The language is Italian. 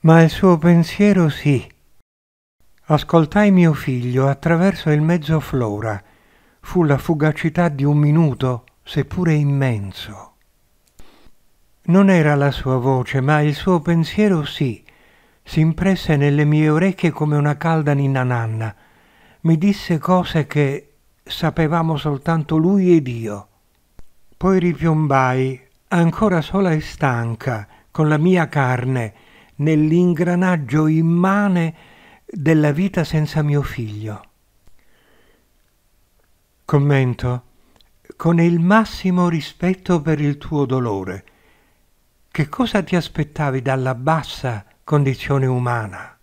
ma il suo pensiero sì. Ascoltai mio figlio attraverso il mezzo flora. Fu la fugacità di un minuto, seppure immenso. Non era la sua voce, ma il suo pensiero sì. Si impresse nelle mie orecchie come una calda ninna nanna. Mi disse cose che sapevamo soltanto lui ed io. Poi ripiombai, ancora sola e stanca, con la mia carne, nell'ingranaggio immane della vita senza mio figlio. Commento con il massimo rispetto per il tuo dolore. Che cosa ti aspettavi dalla bassa condizione umana?